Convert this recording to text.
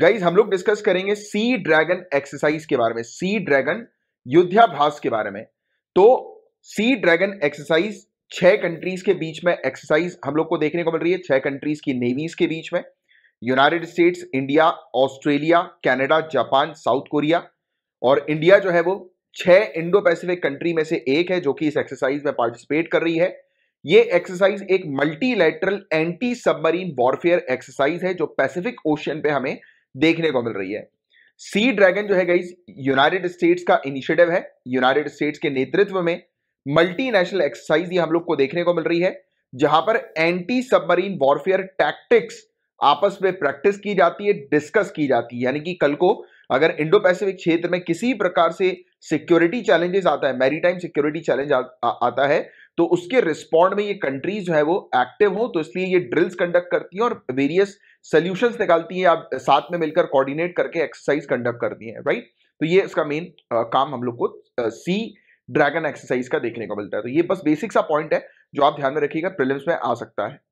guys हम लोग discuss करेंगे सी ड्रैगन एक्सरसाइज के बारे में सी ड्रैगन युद्धाभ्यास के बारे में तो सी ड्रैगन एक्सरसाइज छह कंट्रीज के बीच में एक्सरसाइज हम लोग को देखने को मिल रही है छह कंट्रीज की नेवीज के बीच में United States India Australia Canada Japan South Korea और इंडिया जो है वो छह इंडो पैसिफिक कंट्री में से एक है जो कि इस एक्सरसाइज में पार्टिसिपेट कर रही है ये एक्सरसाइज एक multilateral anti submarine warfare exercise है जो पैसिफिक ओशियन पे हमें देखने को मिल रही है सी ड्रैगन जो है गई यूनाइटेड स्टेट्स का इनिशिएटिव है यूनाइटेड स्टेट्स के नेतृत्व में मल्टीनेशनल एक्सरसाइज ये हम लोग को देखने को मिल रही है जहां पर एंटी सबमरीन वॉरफेयर टैक्टिक्स आपस में प्रैक्टिस की जाती है डिस्कस की जाती है यानी कि कल को अगर इंडो पैसिफिक क्षेत्र में किसी प्रकार से सिक्योरिटी चैलेंजेस आता है मैरीटाइम सिक्योरिटी चैलेंज आता है तो उसके रिस्पॉन्ड में ये कंट्रीज जो है वो एक्टिव हो तो इसलिए ये ड्रिल्स कंडक्ट करती हैं और वेरियस सोल्यूशंस निकालती हैं आप साथ में मिलकर कोऑर्डिनेट करके एक्सरसाइज कंडक्ट करती हैं राइट तो ये इसका मेन काम हम लोग को सी ड्रैगन एक्सरसाइज का देखने को मिलता है तो ये बस बेसिक सा पॉइंट है जो आप ध्यान में रखिएगा प्रिलिम्स में आ सकता है